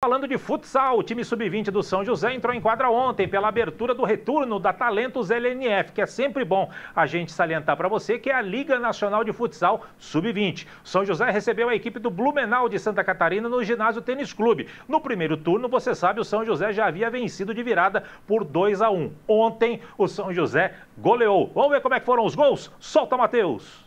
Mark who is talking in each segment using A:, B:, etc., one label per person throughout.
A: Falando de futsal, o time sub-20 do São José entrou em quadra ontem pela abertura do retorno da Talentos LNF, que é sempre bom a gente salientar para você, que é a Liga Nacional de Futsal Sub-20. São José recebeu a equipe do Blumenau de Santa Catarina no ginásio Tênis Clube. No primeiro turno, você sabe, o São José já havia vencido de virada por 2 a 1. Ontem, o São José goleou. Vamos ver como é que foram os gols? Solta, Matheus!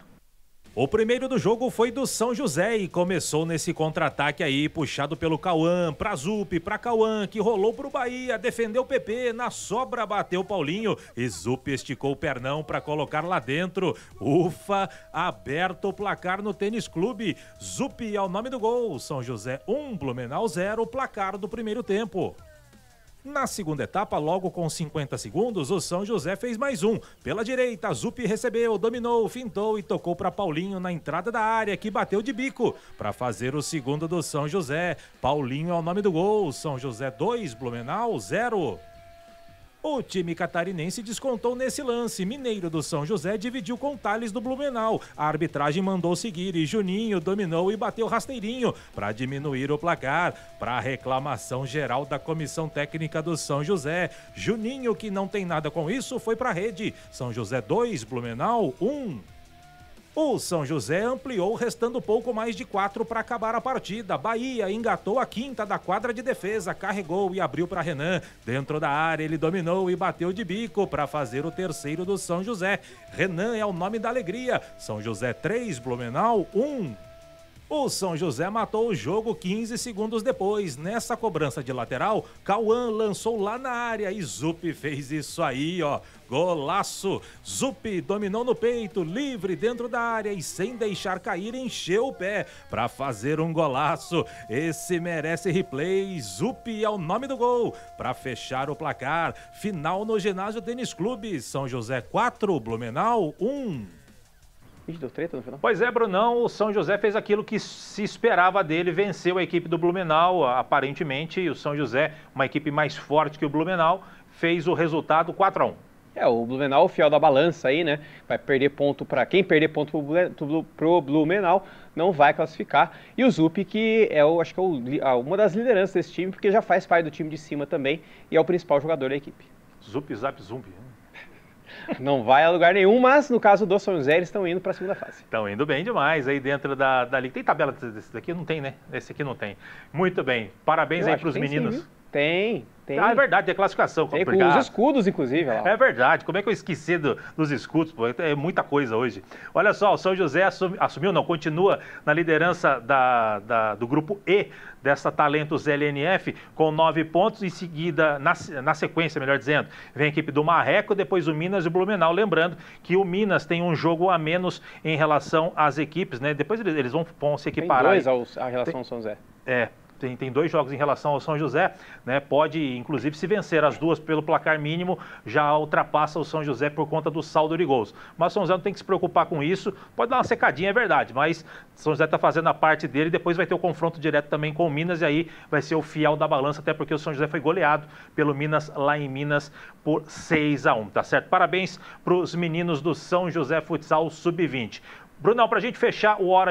A: O primeiro do jogo foi do São José e começou nesse contra-ataque aí, puxado pelo Cauã, pra Zup, pra Cauã, que rolou pro Bahia, defendeu o PP, na sobra bateu Paulinho e Zup esticou o pernão para colocar lá dentro. Ufa, aberto o placar no Tênis Clube. Zup é o nome do gol, São José 1, um, Blumenau 0, placar do primeiro tempo. Na segunda etapa, logo com 50 segundos, o São José fez mais um. Pela direita, Zup recebeu, dominou, fintou e tocou para Paulinho na entrada da área, que bateu de bico para fazer o segundo do São José. Paulinho é o nome do gol. São José 2, Blumenau 0. O time catarinense descontou nesse lance. Mineiro do São José dividiu com Tales do Blumenau. A arbitragem mandou seguir e Juninho dominou e bateu rasteirinho para diminuir o placar. Para reclamação geral da comissão técnica do São José, Juninho, que não tem nada com isso, foi para a rede. São José 2, Blumenau 1. Um. O São José ampliou, restando pouco mais de quatro para acabar a partida. Bahia engatou a quinta da quadra de defesa, carregou e abriu para Renan. Dentro da área, ele dominou e bateu de bico para fazer o terceiro do São José. Renan é o nome da alegria. São José 3, Blumenau 1. Um. O São José matou o jogo 15 segundos depois. Nessa cobrança de lateral, Cauã lançou lá na área e Zup fez isso aí, ó. Golaço! Zup dominou no peito, livre dentro da área e sem deixar cair, encheu o pé para fazer um golaço. Esse merece replay. Zup é o nome do gol para fechar o placar. Final no ginásio Tênis Clube. São José 4, Blumenau 1. Ixi, deu treta no final? Pois é, Brunão, o São José fez aquilo que se esperava dele, venceu a equipe do Blumenau, aparentemente, o São José, uma equipe mais forte que o Blumenau, fez o resultado 4 a 1 é, o Blumenau, o fiel da balança aí, né? Vai perder ponto para quem perder ponto pro Blumenau não vai classificar. E o Zup, que é o, acho que é o, uma das lideranças desse time, porque já faz parte do time de cima também e é o principal jogador da equipe. Zup, zap, zumbi. Né? não vai a lugar nenhum, mas no caso do São José, eles estão indo para a segunda fase. Estão indo bem demais aí dentro da, da liga. Tem tabela desse daqui? Não tem, né? Esse aqui não tem. Muito bem. Parabéns Eu aí para os meninos. Sim, tem, tem. Ah, é verdade, tem classificação. Tem os escudos, inclusive. Lá. É verdade. Como é que eu esqueci do, dos escudos? Pô? É muita coisa hoje. Olha só, o São José assumi, assumiu, não, continua na liderança da, da, do grupo E dessa Talentos LNF com nove pontos. Em seguida, na, na sequência, melhor dizendo, vem a equipe do Marreco, depois o Minas e o Blumenau. Lembrando que o Minas tem um jogo a menos em relação às equipes, né? Depois eles, eles vão, vão se equiparar. Tem dois a relação tem, ao São José. É, tem, tem dois jogos em relação ao São José, né? Pode, inclusive, se vencer as duas pelo placar mínimo, já ultrapassa o São José por conta do saldo de gols. Mas o São José não tem que se preocupar com isso. Pode dar uma secadinha, é verdade, mas São José está fazendo a parte dele. Depois vai ter o confronto direto também com o Minas e aí vai ser o fiel da balança, até porque o São José foi goleado pelo Minas lá em Minas por 6 a 1 tá certo? Parabéns para os meninos do São José Futsal Sub-20. Brunão, para a gente fechar o Hora